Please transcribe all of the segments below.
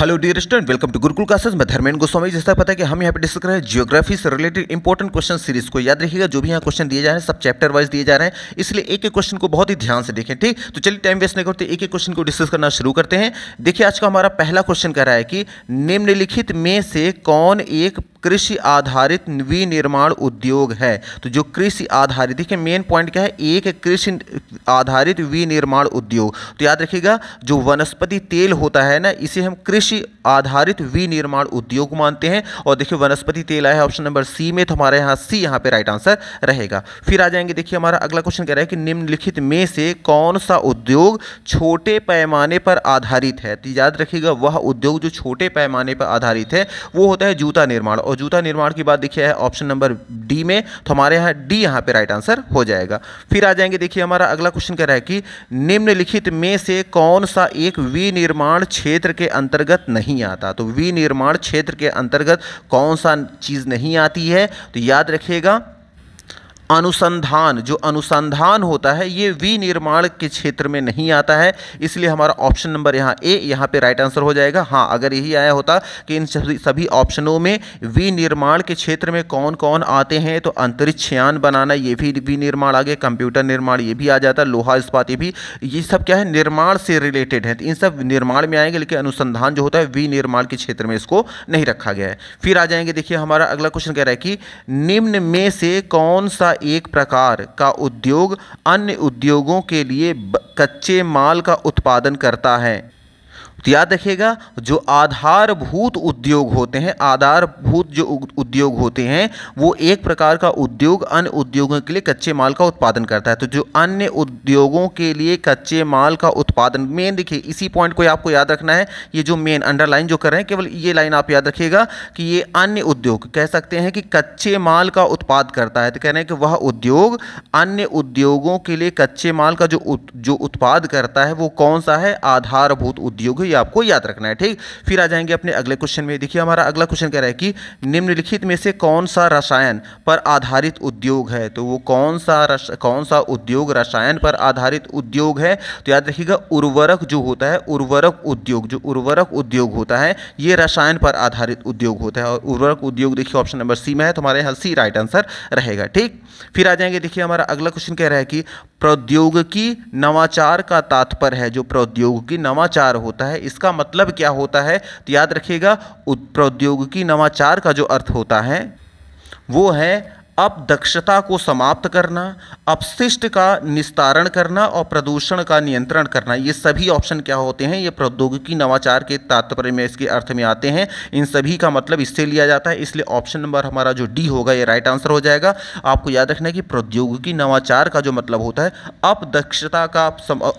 hello dear student welcome to Gurukul classes मैं धर्मेंद्र गोस्वामी जैसा पता है कि हम यहाँ पे डिस्कस कर रहे हैं जियोग्राफी से रिलेटेड इंपॉर्टेंट क्वेश्चन सीरीज को याद रखिएगा जो भी यहाँ क्वेश्चन दिए जा रहे हैं सब चैप्टर वाइज दिए जा रहे हैं इसलिए एक एक क्वेश्चन को बहुत ही ध्यान से देखें ठीक तो चलिए टाइम वेस्ट नहीं करते एक एक क्वेश्चन को डिस्कस करना शुरू करते हैं देखिए आज का हमारा पहला क्वेश्चन कह रहा है कि निम्नलिखित में से कौन एक कृषि आधारित विनिर्माण उद्योग है तो जो कृषि आधारित देखिए मेन पॉइंट क्या है एक कृषि आधारित विनिर्माण उद्योग तो याद रखिएगा जो वनस्पति तेल होता है ना इसे हम कृषि आधारित विनिर्माण उद्योग मानते हैं और देखिए वनस्पति तेल आया है ऑप्शन नंबर सी में तो हमारे यहाँ सी यहाँ पे राइट आंसर रहेगा फिर आ जाएंगे देखिए हमारा अगला क्वेश्चन कह रहा है कि निम्नलिखित में से कौन सा उद्योग छोटे पैमाने पर आधारित है तो याद रखिएगा वह उद्योग जो छोटे पैमाने पर आधारित है वो होता है जूता निर्माण और जूता निर्माण की बात देखिए ऑप्शन नंबर डी में तो हमारे यहाँ डी यहाँ पे राइट आंसर हो जाएगा फिर आ जाएंगे देखिए हमारा अगला क्वेश्चन कह रहा है कि निम्नलिखित में से कौन सा एक विनिर्माण क्षेत्र के अंतर्गत नहीं आता तो विनिर्माण क्षेत्र के अंतर्गत कौन सा चीज़ नहीं आती है तो याद रखिएगा अनुसंधान जो अनुसंधान होता है ये विनिर्माण के क्षेत्र में नहीं आता है इसलिए हमारा ऑप्शन नंबर यहाँ ए यहाँ पे राइट आंसर हो जाएगा हाँ अगर यही आया होता कि इन सभी ऑप्शनों में विनिर्माण के क्षेत्र में कौन कौन आते हैं तो अंतरिक्षयान बनाना ये भी विनिर्माण आ गया कंप्यूटर निर्माण ये भी आ जाता लोहा इस्पात ये भी ये सब क्या है निर्माण से रिलेटेड है इन सब निर्माण में आएंगे लेकिन अनुसंधान जो होता है विनिर्माण के क्षेत्र में इसको नहीं रखा गया है फिर आ जाएंगे देखिए हमारा अगला क्वेश्चन कह रहा है कि निम्न में से कौन सा एक प्रकार का उद्योग अन्य उद्योगों के लिए कच्चे माल का उत्पादन करता है तो याद रखिएगा जो आधारभूत उद्योग होते हैं आधारभूत जो उद्योग होते हैं वो एक प्रकार का उद्योग अन्य उद्योगों के लिए कच्चे माल का उत्पादन करता है तो जो अन्य उद्योगों के लिए कच्चे माल का उत्पादन मेन देखिए इसी पॉइंट को आपको याद रखना है ये जो मेन अंडरलाइन जो कर रहे हैं केवल ये लाइन आप याद रखिएगा कि ये अन्य उद्योग कह सकते हैं कि कच्चे माल का उत्पाद करता है तो कह रहे हैं कि वह उद्योग अन्य उद्योगों के लिए कच्चे माल का जो जो उत्पाद करता है वो कौन सा है आधारभूत उद्योग है ये आपको याद रखना है ठीक फिर आ जाएंगे अपने अगले क्वेश्चन में देखिए हमारा अगला क्वेश्चन कह रहा है कि निम्नलिखित में से कौन सा रसायन पर आधारित उद्योग है तो वो कौन सा रस कौन सा उद्योग रसायन पर आधारित उद्योग है तो याद रखिएगा उर्वरक जो होता है उर्वरक उद्योग जो उर्वरक उद्योग होता है ये रसायन पर आधारित उद्योग होता है और उर्वरक उद्योग देखिए ऑप्शन नंबर सी में है तो हमारे यहाँ सी राइट आंसर रहेगा ठीक फिर आ जाएंगे देखिए हमारा अगला क्वेश्चन कह रहा है कि प्रौद्योगिकी नवाचार का तात्पर्य है जो प्रौद्योगिकी नवाचार होता है इसका मतलब क्या होता है तो याद रखिएगा प्रौद्योगिकी नवाचार का जो अर्थ होता है वो है अपदक्षता को समाप्त करना अपशिष्ट का निस्तारण करना और प्रदूषण का नियंत्रण करना ये सभी ऑप्शन क्या होते हैं ये प्रौद्योगिकी नवाचार के तात्पर्य में इसके अर्थ में आते हैं इन सभी का मतलब इससे लिया जाता है इसलिए ऑप्शन नंबर हमारा जो डी होगा ये राइट आंसर हो जाएगा आपको याद रखना है कि प्रौद्योगिकी नवाचार का जो मतलब होता है अपदक्षता का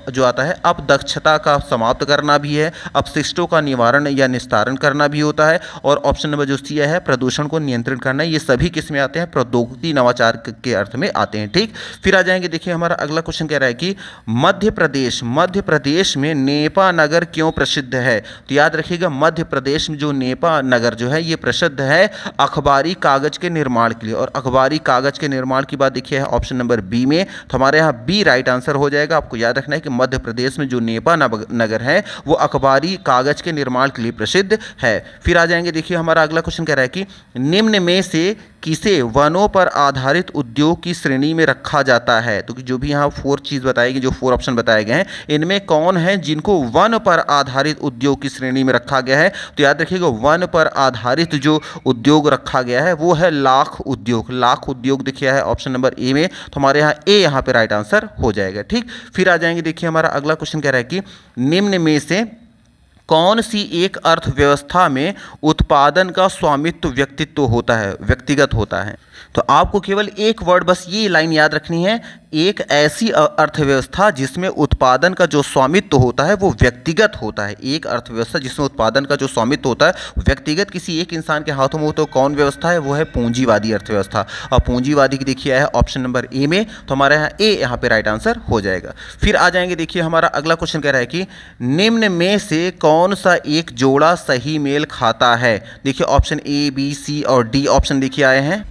जो आता है अपदक्षता का समाप्त करना भी है अपशिष्टों का निवारण या निस्तारण करना भी होता है और ऑप्शन नंबर जो सी है प्रदूषण को नियंत्रण करना ये सभी किस में आते हैं प्रौद्योगिक मुक्ति नवाचार के अर्थ में आते हैं ठीक फिर आ जाएंगे देखिए हमारा अगला क्वेश्चन कह रहा है कि मध्य प्रदेश मध्य प्रदेश में नेपा नगर क्यों प्रसिद्ध है तो याद रखिएगा मध्य प्रदेश में जो नेपा नगर जो है ये प्रसिद्ध है अखबारी कागज के निर्माण के लिए और अखबारी कागज के निर्माण की बात देखिए ऑप्शन नंबर बी में तो हमारे यहाँ बी राइट आंसर हो जाएगा आपको याद रखना है कि मध्य प्रदेश में जो नेपा नगर है वो अखबारी कागज के निर्माण के लिए प्रसिद्ध है फिर आ जाएंगे देखिए हमारा अगला क्वेश्चन कह रहा है कि निम्न में से किसे वनों पर पर आधारित उद्योग की श्रेणी में रखा जाता है तो जो भी यहाँ फोर चीज़ बताई गई जो फोर ऑप्शन बताए गए हैं इनमें कौन है जिनको वन पर आधारित उद्योग की श्रेणी में रखा गया है तो याद रखिएगा वन पर आधारित जो उद्योग रखा गया है वो है लाख उद्योग लाख उद्योग देखिए है ऑप्शन नंबर ए में तो हमारे यहाँ ए यहाँ पर राइट आंसर हो जाएगा ठीक फिर आ जाएंगे देखिए हमारा अगला क्वेश्चन कह रहा है कि निम्न में से कौन सी एक अर्थव्यवस्था में उत्पादन का स्वामित्व व्यक्तित्व होता है व्यक्तिगत होता है तो आपको केवल एक वर्ड बस ये लाइन याद रखनी है एक ऐसी अर्थव्यवस्था जिसमें उत्पादन का जो स्वामित्व होता है वो व्यक्तिगत होता है एक अर्थव्यवस्था जिसमें उत्पादन का जो स्वामित्व होता है व्यक्तिगत किसी एक इंसान के हाथों में हो तो कौन व्यवस्था है वो है पूंजीवादी अर्थव्यवस्था और पूंजीवादी की देखिए है ऑप्शन नंबर ए में तो हमारे यहाँ ए यहाँ पर राइट आंसर हो जाएगा फिर आ जाएंगे देखिए हमारा अगला क्वेश्चन कह रहा है कि निम्न में से कौन सा एक जोड़ा सही मेल खाता है देखिए ऑप्शन ए बी सी और डी ऑप्शन देखिए आए हैं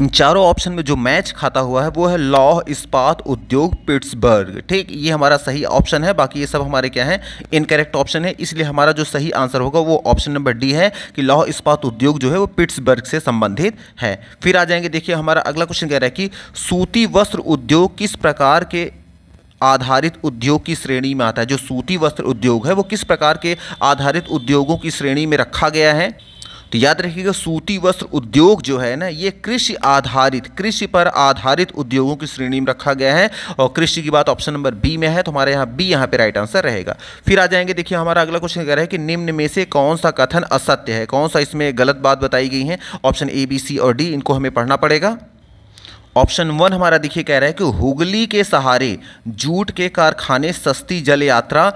इन चारों ऑप्शन में जो मैच खाता हुआ है वो है लॉ इस्पात उद्योग पिट्सबर्ग ठीक ये हमारा सही ऑप्शन है बाकी ये सब हमारे क्या है इनकरेक्ट ऑप्शन है इसलिए हमारा जो सही आंसर होगा वो ऑप्शन नंबर डी है कि लॉ इस्पात उद्योग जो है वो पिट्सबर्ग से संबंधित है फिर आ जाएंगे देखिए हमारा अगला क्वेश्चन कह रहा है कि सूती वस्त्र उद्योग किस प्रकार के आधारित उद्योग की श्रेणी में आता है जो सूती वस्त्र उद्योग है वो किस प्रकार के आधारित उद्योगों की श्रेणी में रखा गया है तो याद रखिएगा सूती वस्त्र उद्योग जो है ना ये कृषि आधारित कृषि पर आधारित उद्योगों की श्रेणी में रखा गया है और कृषि की बात ऑप्शन नंबर बी में है तो हमारे यहाँ बी यहाँ पे राइट आंसर रहेगा फिर आ जाएंगे देखिए हमारा अगला क्वेश्चन कह रहा है कि निम्न में से कौन सा कथन असत्य है कौन सा इसमें गलत बात बताई गई है ऑप्शन ए बी सी और डी इनको हमें पढ़ना पड़ेगा ऑप्शन वन हमारा देखिए कह रहा है कि हुगली के सहारे जूट के कारखाने सस्ती जल यात्रा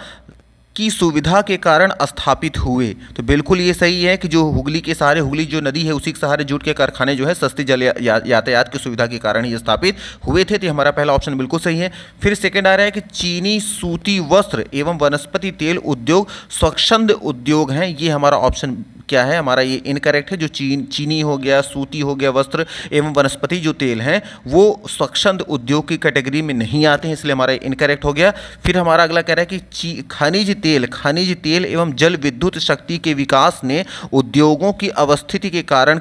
की सुविधा के कारण स्थापित हुए तो बिल्कुल ये सही है कि जो हुगली के सहारे हुगली जो नदी है उसी के सहारे जूट के कारखाने जो है सस्ती जल या, या, यातायात की सुविधा के कारण ही स्थापित हुए थे तो हमारा पहला ऑप्शन बिल्कुल सही है फिर सेकेंड आ रहा है कि चीनी सूती वस्त्र एवं वनस्पति तेल उद्योग स्वच्छंद उद्योग हैं ये हमारा ऑप्शन क्या है हमारा ये इनकरेक्ट है जो चीन चीनी हो गया सूती हो गया वस्त्र एवं वनस्पति जो तेल हैं वो स्वच्छंद उद्योग की कैटेगरी में नहीं आते हैं इसलिए हमारा इनकरेक्ट हो गया फिर हमारा अगला कह रहा है कि खनिज तेल खनिज तेल एवं जल विद्युत शक्ति के विकास ने उद्योगों की अवस्थिति के कारण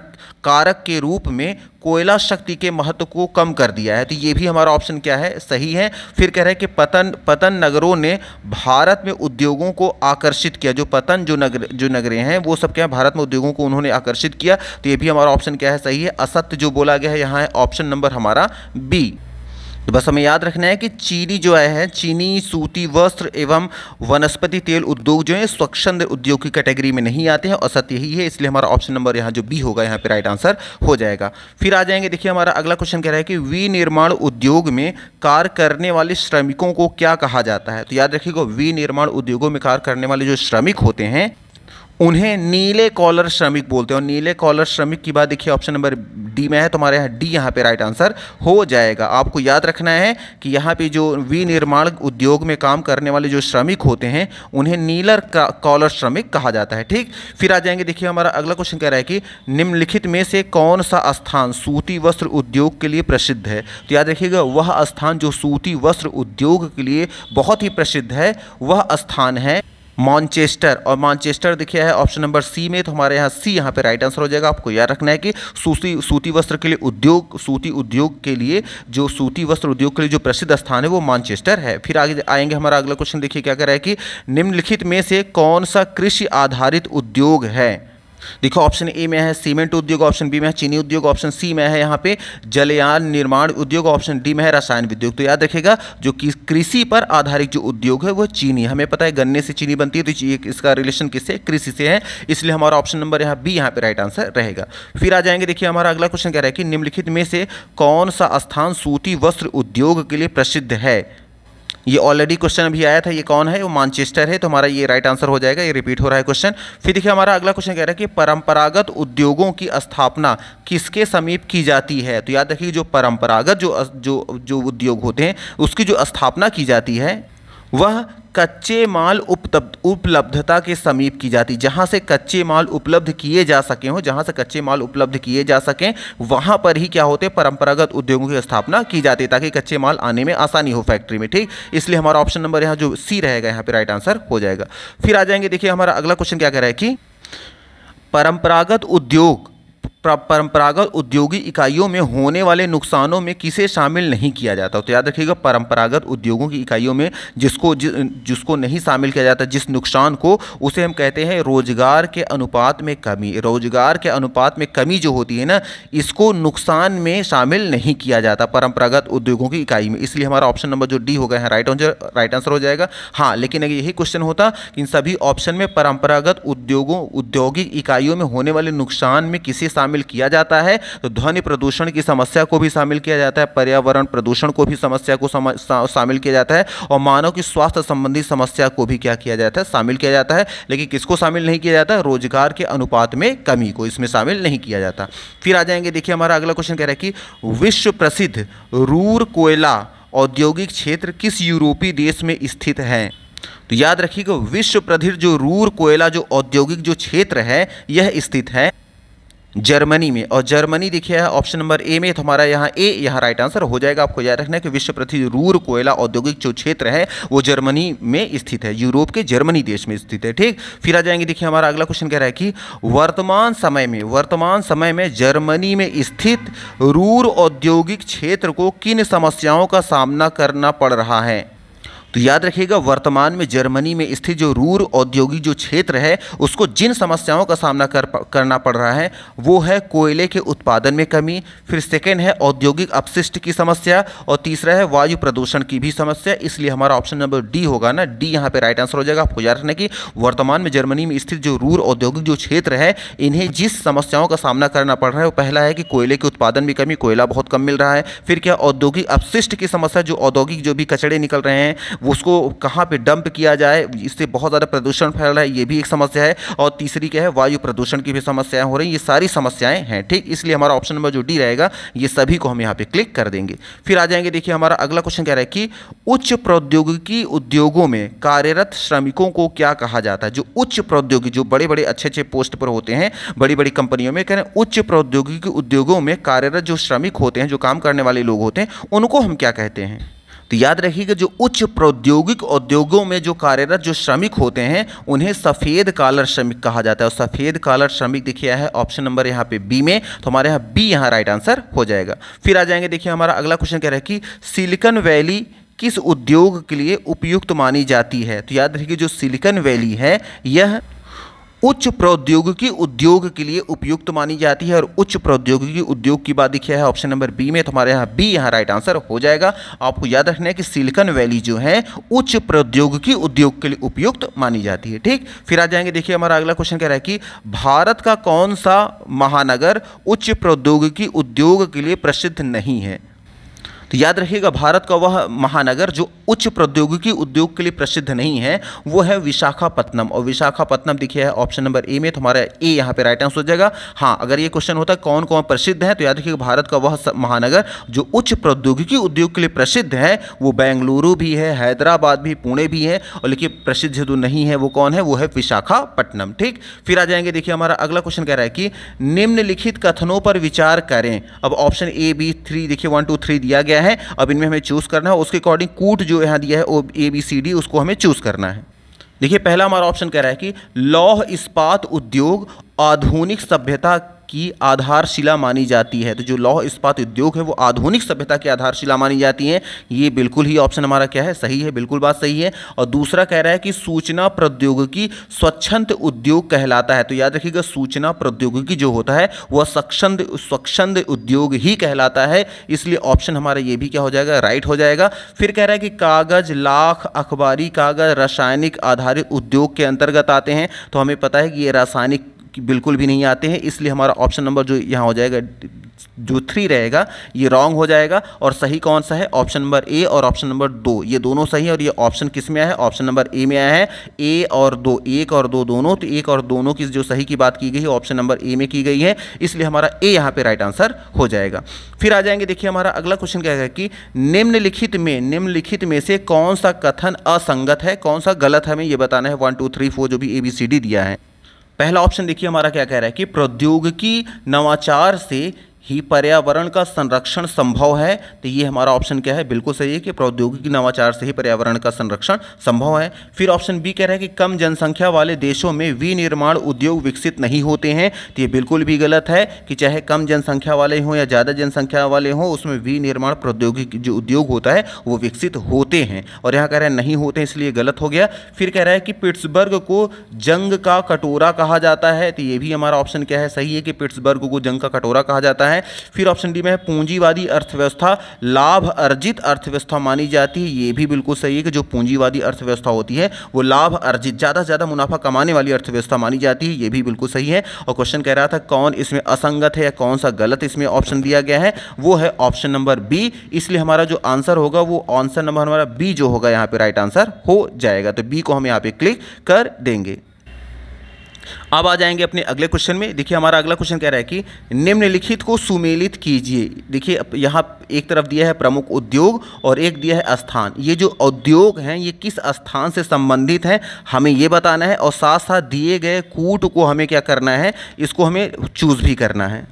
कारक के रूप में कोयला शक्ति के महत्व को कम कर दिया है तो ये भी हमारा ऑप्शन क्या है सही है फिर कह रहे हैं कि पतन पतन नगरों ने भारत में उद्योगों को आकर्षित किया जो पतन जो नगर जो नगरें हैं वो सब क्या है भारत में उद्योगों को उन्होंने आकर्षित किया तो ये भी हमारा ऑप्शन क्या है सही है असत्य जो बोला गया है यहाँ है ऑप्शन नंबर हमारा बी तो बस हमें याद रखना है कि चीनी जो है चीनी सूती वस्त्र एवं वनस्पति तेल उद्योग जो है स्वच्छंद उद्योग की कैटेगरी में नहीं आते हैं औसत यही है इसलिए हमारा ऑप्शन नंबर यहाँ जो बी होगा यहाँ पे राइट आंसर हो जाएगा फिर आ जाएंगे देखिए हमारा अगला क्वेश्चन कह रहा है कि विनिर्माण उद्योग में कार्य करने वाले श्रमिकों को क्या कहा जाता है तो याद रखिएगा विनिर्माण उद्योगों में कार्य करने वाले जो श्रमिक होते हैं उन्हें नीले कॉलर श्रमिक बोलते हैं और नीले कॉलर श्रमिक की बात देखिए ऑप्शन नंबर डी में है तो हमारे यहाँ डी यहाँ पे राइट आंसर हो जाएगा आपको याद रखना है कि यहाँ पे जो विनिर्माण उद्योग में काम करने वाले जो श्रमिक होते हैं उन्हें नीलर कॉलर श्रमिक कहा जाता है ठीक फिर आ जाएंगे देखिए हमारा अगला क्वेश्चन कह रहा है कि निम्नलिखित में से कौन सा स्थान सूती वस्त्र उद्योग के लिए प्रसिद्ध है तो याद रखिएगा वह स्थान जो सूती वस्त्र उद्योग के लिए बहुत ही प्रसिद्ध है वह स्थान है मॉन्चेस्टर और मॉन्चेस्टर दिखे है ऑप्शन नंबर सी में तो हमारे यहाँ सी यहाँ पे राइट आंसर हो जाएगा आपको याद रखना है कि सूती सूती वस्त्र के लिए उद्योग सूती उद्योग के लिए जो सूती वस्त्र उद्योग के लिए जो प्रसिद्ध स्थान है वो मॉन्चेस्टर है फिर आगे आएंगे हमारा अगला क्वेश्चन देखिए क्या कह रहा है कि निम्नलिखित में से कौन सा कृषि आधारित उद्योग है देखो ऑप्शन ए में है सीमेंट उद्योग ऑप्शन बी में है चीनी उद्योग ऑप्शन सी में है यहाँ पे जलयान निर्माण उद्योग ऑप्शन डी में है रसायन उद्योग तो याद रखेगा जो कि कृषि पर आधारित जो उद्योग है वह चीनी हमें पता है गन्ने से चीनी बनती है तो इसका रिलेशन किससे कृषि से है इसलिए हमारा ऑप्शन नंबर यहाँ बी यहाँ पर राइट आंसर रहेगा फिर आ जाएंगे देखिए हमारा अगला क्वेश्चन कह रहा है कि निम्नलिखित में से कौन सा स्थान सूती वस्त्र उद्योग के लिए प्रसिद्ध है ये ऑलरेडी क्वेश्चन अभी आया था ये कौन है वो मानचेस्टर है तो हमारा ये राइट आंसर हो जाएगा ये रिपीट हो रहा है क्वेश्चन फिर देखिए हमारा अगला क्वेश्चन कह रहा है कि परंपरागत उद्योगों की स्थापना किसके समीप की जाती है तो याद रखिए जो परंपरागत जो जो जो उद्योग होते हैं उसकी जो स्थापना की जाती है वह कच्चे माल उपलब्ध उपलब्धता के समीप की जाती जहाँ से कच्चे माल उपलब्ध किए जा सके हो जहाँ से कच्चे माल उपलब्ध किए जा सकें वहाँ पर ही क्या होते परंपरागत उद्योगों की स्थापना की जाती ताकि कच्चे माल आने में आसानी हो फैक्ट्री में ठीक इसलिए हमारा ऑप्शन नंबर यहाँ जो सी रहेगा यहाँ पर राइट आंसर हो जाएगा फिर आ जाएंगे देखिए हमारा अगला क्वेश्चन क्या कह रहा है कि परंपरागत उद्योग परंपरागत उद्योगी इकाइयों में होने वाले नुकसानों में किसे शामिल नहीं किया जाता तो याद रखिएगा परंपरागत उद्योगों की इकाइयों में जिसको जि, जिसको नहीं शामिल किया जाता जिस नुकसान को उसे हम कहते हैं रोजगार के अनुपात में कमी रोजगार के अनुपात में कमी जो होती है ना इसको नुकसान में शामिल नहीं किया जाता परंपरागत उद्योगों की इकाई में इसलिए हमारा ऑप्शन नंबर जो डी हो गया है राइट आंसर राइट आंसर हो जाएगा हाँ लेकिन अगर यही क्वेश्चन होता इन सभी ऑप्शन में परंपरागत उद्योगों औद्योगिक इकाइयों में होने वाले नुकसान में किसी शामिल किया जाता है तो ध्वनि प्रदूषण की समस्या को भी शामिल किया जाता है पर्यावरण प्रदूषण को भी समस्या को शामिल किया जाता है और मानव की स्वास्थ्य संबंधी समस्या को भी क्या किया जाता है शामिल किया जाता है लेकिन किसको शामिल नहीं किया जाता रोजगार के अनुपात में कमी को इसमें शामिल नहीं किया जाता फिर आ जाएंगे देखिए हमारा अगला क्वेश्चन कह रहा है कि विश्व प्रसिद्ध रूर कोयला औद्योगिक क्षेत्र किस यूरोपीय देश में स्थित है तो याद रखिएगा विश्व प्रधिर जो रूर कोयला जो औद्योगिक जो क्षेत्र है यह स्थित है जर्मनी में और जर्मनी देखिए ऑप्शन नंबर ए में तो हमारा यहाँ ए यहाँ राइट आंसर हो जाएगा आपको याद रखना है कि विश्व प्रसिद्ध रूर कोयला औद्योगिक जो क्षेत्र है वो जर्मनी में स्थित है यूरोप के जर्मनी देश में स्थित है ठीक फिर आ जाएंगे देखिए हमारा अगला क्वेश्चन कह रहा है कि वर्तमान समय में वर्तमान समय में जर्मनी में स्थित रूर औद्योगिक क्षेत्र को किन समस्याओं का सामना करना पड़ रहा है तो याद रखिएगा वर्तमान में जर्मनी में स्थित जो रूर औद्योगिक जो क्षेत्र है उसको जिन समस्याओं का सामना कर करना पड़ रहा है वो है कोयले के उत्पादन में कमी फिर सेकेंड है औद्योगिक अपशिष्ट की समस्या और तीसरा है वायु प्रदूषण की भी समस्या इसलिए हमारा ऑप्शन नंबर डी होगा ना डी यहाँ पर राइट आंसर हो जाएगा आपको याद रखने की वर्तमान में जर्मनी में स्थित जो रूर औद्योगिक जो क्षेत्र है इन्हें जिस समस्याओं का सामना करना पड़ रहा है वो पहला है कि कोयले के उत्पादन में कमी कोयला बहुत कम मिल रहा है फिर क्या औद्योगिक अपशिष्ट की समस्या जो औद्योगिक जो भी कचड़े निकल रहे हैं उसको कहाँ पर डंप किया जाए इससे बहुत ज़्यादा प्रदूषण फैल रहा है ये भी एक समस्या है और तीसरी क्या है वायु प्रदूषण की भी समस्याएं हो रही ये सारी समस्याएं हैं ठीक इसलिए हमारा ऑप्शन नंबर जो डी रहेगा ये सभी को हम यहाँ पे क्लिक कर देंगे फिर आ जाएंगे देखिए हमारा अगला क्वेश्चन कह रहा है कि उच्च प्रौद्योगिकी उद्योगों में कार्यरत श्रमिकों को क्या कहा जाता है जो उच्च प्रौद्योगिकी जो बड़े बड़े अच्छे अच्छे पोस्ट पर होते हैं बड़ी बड़ी कंपनियों में कह रहे हैं उच्च प्रौद्योगिकी उद्योगों में कार्यरत जो श्रमिक होते हैं जो काम करने वाले लोग होते हैं उनको हम क्या कहते हैं तो याद रखिएगा जो उच्च प्रौद्योगिक उद्योगों में जो कार्यरत जो श्रमिक होते हैं उन्हें सफ़ेद कालर श्रमिक कहा जाता है और सफ़ेद कालर श्रमिक देखिए है ऑप्शन नंबर यहाँ पे बी में तो हमारे यहाँ बी यहाँ राइट आंसर हो जाएगा फिर आ जाएंगे देखिए हमारा अगला क्वेश्चन कह रहा है कि सिलिकन वैली किस उद्योग के लिए उपयुक्त मानी जाती है तो याद रखिए जो सिलिकन वैली है यह उच्च प्रौद्योगिकी उद्योग के लिए उपयुक्त मानी जाती है और उच्च प्रौद्योगिकी उद्योग की बात लिखी है ऑप्शन नंबर बी में तो हमारे यहाँ बी यहाँ राइट आंसर हो जाएगा आपको याद रखना है कि सिलिकॉन वैली जो है उच्च प्रौद्योगिकी उद्योग के लिए उपयुक्त मानी जाती है ठीक फिर आ जाएंगे देखिए हमारा अगला क्वेश्चन कह रहा है कि भारत का कौन सा महानगर उच्च प्रौद्योगिकी उद्योग के लिए प्रसिद्ध नहीं है तो याद रखिएगा भारत का वह महानगर जो उच्च प्रौद्योगिकी उद्योग के लिए प्रसिद्ध नहीं है वो है विशाखापत्नम और विशाखापत्नम दिखे है ऑप्शन नंबर ए में तो हमारा ए यहाँ पे राइट आंसर हो जाएगा हाँ अगर ये क्वेश्चन होता है कौन कौन प्रसिद्ध है तो याद रखिएगा भारत का वह महानगर जो उच्च प्रौद्योगिकी उद्योग के लिए प्रसिद्ध है वो बेंगलुरु भी है हैदराबाद भी पुणे भी है और लेकिन प्रसिद्ध जो नहीं है वो कौन है वो है विशाखापट्टनम ठीक फिर आ जाएंगे देखिए हमारा अगला क्वेश्चन कह रहा है कि निम्नलिखित कथनों पर विचार करें अब ऑप्शन ए बी थ्री देखिए वन टू थ्री दिया गया गया है अब इनमें हमें चूज़ करना है उसके अकॉर्डिंग कूट जो यहाँ दिया है ए बी सी डी उसको हमें चूज़ करना है देखिए पहला हमारा ऑप्शन कह रहा है कि लौह इस्पात उद्योग आधुनिक सभ्यता की आधारशिला मानी जाती है तो जो लौह इस्पात उद्योग है वो आधुनिक सभ्यता की आधारशिला मानी जाती है ये बिल्कुल ही ऑप्शन हमारा क्या है सही है बिल्कुल बात सही है और दूसरा कह रहा है कि सूचना प्रौद्योगिकी स्वच्छंद उद्योग कहलाता है तो याद रखिएगा सूचना प्रौद्योगिकी जो होता है वह स्वच्छंद स्वच्छंद उद्योग ही कहलाता है इसलिए ऑप्शन हमारा ये भी क्या हो जाएगा राइट हो जाएगा फिर कह रहा है कि कागज लाख अखबारी कागज रासायनिक आधारित उद्योग के अंतर्गत आते हैं तो हमें पता है कि ये रासायनिक बिल्कुल भी नहीं आते हैं इसलिए हमारा ऑप्शन नंबर जो यहाँ हो जाएगा जो थ्री रहेगा ये रॉन्ग हो जाएगा और सही कौन सा है ऑप्शन नंबर ए और ऑप्शन नंबर दो ये दोनों सही है और ये ऑप्शन किस में आया है ऑप्शन नंबर ए में आया है ए और दो एक और दो दोनों तो एक और दोनों की जो सही की बात की गई है ऑप्शन नंबर ए में की गई है इसलिए हमारा ए यहाँ पे राइट आंसर हो जाएगा फिर आ जाएंगे देखिए हमारा अगला क्वेश्चन क्या है कि निम्नलिखित में निम्नलिखित में से कौन सा कथन असंगत है कौन सा गलत हमें ये बताना है वन टू थ्री फोर जो भी ए बी सी डी दिया है पहला ऑप्शन देखिए हमारा क्या कह रहा है कि प्रौद्योगिकी नवाचार से ही पर्यावरण का संरक्षण संभव है तो ये हमारा ऑप्शन क्या है बिल्कुल सही है कि प्रौद्योगिकी नवाचार से ही पर्यावरण का संरक्षण संभव है फिर ऑप्शन बी कह रहा है कि कम जनसंख्या वाले देशों में विनिर्माण उद्योग विकसित नहीं होते हैं तो ये बिल्कुल भी गलत है कि चाहे कम जनसंख्या वाले हों या ज़्यादा जनसंख्या वाले हों उसमें विनिर्माण प्रौद्योगिकी जो उद्योग होता है वो विकसित होते हैं और यहाँ कह रहे हैं नहीं होते इसलिए गलत हो गया फिर कह रहा है कि पिट्सबर्ग को जंग का कटोरा कहा जाता है तो ये भी हमारा ऑप्शन क्या है सही है कि पिट्सबर्ग को जंग का कटोरा कहा जाता है है फिर ऑप्शन डी में है पूंजीवादी अर्थव्यवस्था लाभ अर्जित अर्थव्यवस्था मानी जाती है ये भी बिल्कुल सही है कि जो पूंजीवादी अर्थव्यवस्था होती है वो लाभ अर्जित ज़्यादा से ज़्यादा मुनाफा कमाने वाली अर्थव्यवस्था मानी जाती है ये भी बिल्कुल सही है और क्वेश्चन कह रहा था कौन इसमें असंगत है या कौन सा गलत इसमें ऑप्शन दिया गया है वो है ऑप्शन नंबर बी इसलिए हमारा जो आंसर होगा वो आंसर नंबर हमारा बी जो होगा यहाँ पे राइट आंसर हो जाएगा तो बी को हम यहाँ पे क्लिक कर देंगे अब आ जाएंगे अपने अगले क्वेश्चन में देखिए हमारा अगला क्वेश्चन कह रहा है कि निम्नलिखित को सुमेलित कीजिए देखिए यहाँ एक तरफ दिया है प्रमुख उद्योग और एक दिया है स्थान ये जो उद्योग हैं ये किस स्थान से संबंधित हैं हमें ये बताना है और साथ साथ दिए गए कूट को हमें क्या करना है इसको हमें चूज़ भी करना है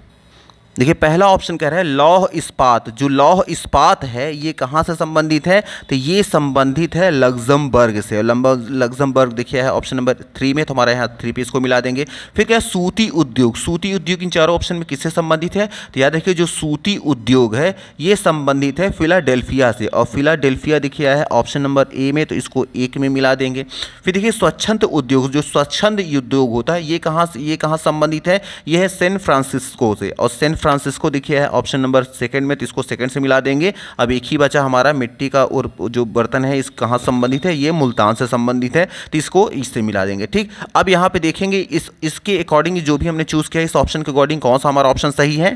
देखिए पहला ऑप्शन कह रहा है लौह इस्पात जो लौह इस्पात है ये कहाँ से संबंधित है तो ये संबंधित है लग्जमबर्ग से लग्जमबर्ग देखिए है ऑप्शन नंबर थ्री में तो हमारे यहाँ थ्री पे इसको मिला देंगे फिर क्या है सूती उद्योग सूती उद्योग इन चारों ऑप्शन में किससे संबंधित है तो याद देखिए जो सूती उद्योग है ये संबंधित है फिलाडेल्फिया से और फिलाडेल्फिया देखिए है ऑप्शन नंबर ए में तो इसको एक में मिला देंगे फिर देखिए स्वच्छंद उद्योग जो स्वच्छंद उद्योग होता है ये कहाँ ये कहाँ संबंधित है ये है सैन फ्रांसिस्को से और सैन फ्रांसिस्को दिखे है ऑप्शन नंबर सेकंड में तो इसको सेकंड से मिला देंगे अब एक ही बचा हमारा मिट्टी का और जो बर्तन है इस कहाँ संबंधित है ये मुल्तान से संबंधित है तो इसको इससे मिला देंगे ठीक अब यहाँ पे देखेंगे इस इसके अकॉर्डिंग जो भी हमने चूज़ किया इस ऑप्शन के अकॉर्डिंग कौन सा हमारा ऑप्शन सही है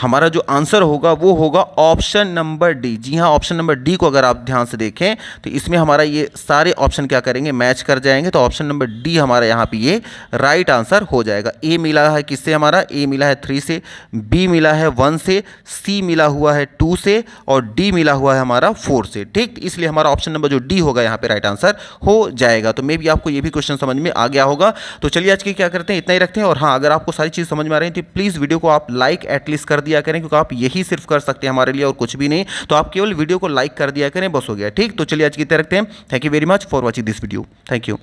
हमारा जो आंसर होगा वो होगा ऑप्शन नंबर डी जी हाँ ऑप्शन नंबर डी को अगर आप ध्यान से देखें तो इसमें हमारा ये सारे ऑप्शन क्या करेंगे मैच कर जाएंगे तो ऑप्शन नंबर डी हमारा यहाँ पे ये राइट आंसर हो जाएगा ए मिला है किससे हमारा ए मिला है थ्री से बी मिला है वन से सी मिला हुआ है टू से और डी मिला हुआ है हमारा फोर से ठीक तो इसलिए हमारा ऑप्शन नंबर जो डी होगा यहाँ पर राइट आंसर हो जाएगा तो मे भी आपको ये भी क्वेश्चन समझ में आ गया होगा तो चलिए आज के क्या करते हैं इतना ही रखते हैं और हाँ अगर आपको सारी चीज़ समझ में आ रही थी तो प्लीज़ वीडियो को आप लाइक एटलीस्ट कर दिया करें क्योंकि आप यही सिर्फ कर सकते हैं हमारे लिए और कुछ भी नहीं तो आप केवल वीडियो को लाइक कर दिया करें बस हो गया ठीक तो चलिए आज की तरह रखते हैं thank you very much for watching this video thank you